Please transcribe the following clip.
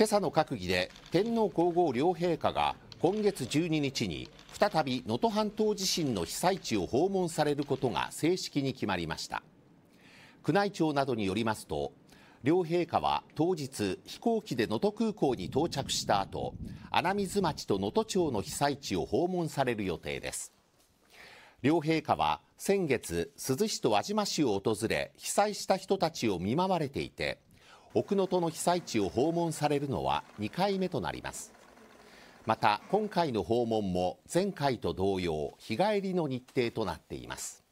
今朝の閣議で天皇皇后両陛下が今月12日に再び能登半島地震の被災地を訪問されることが正式に決まりました宮内庁などによりますと両陛下は当日飛行機で能登空港に到着した後穴水町と能登町の被災地を訪問される予定です両陛下は先月鈴市と輪島市を訪れ被災した人たちを見舞われていて奥能登の被災地を訪問されるのは2回目となりますまた今回の訪問も前回と同様日帰りの日程となっています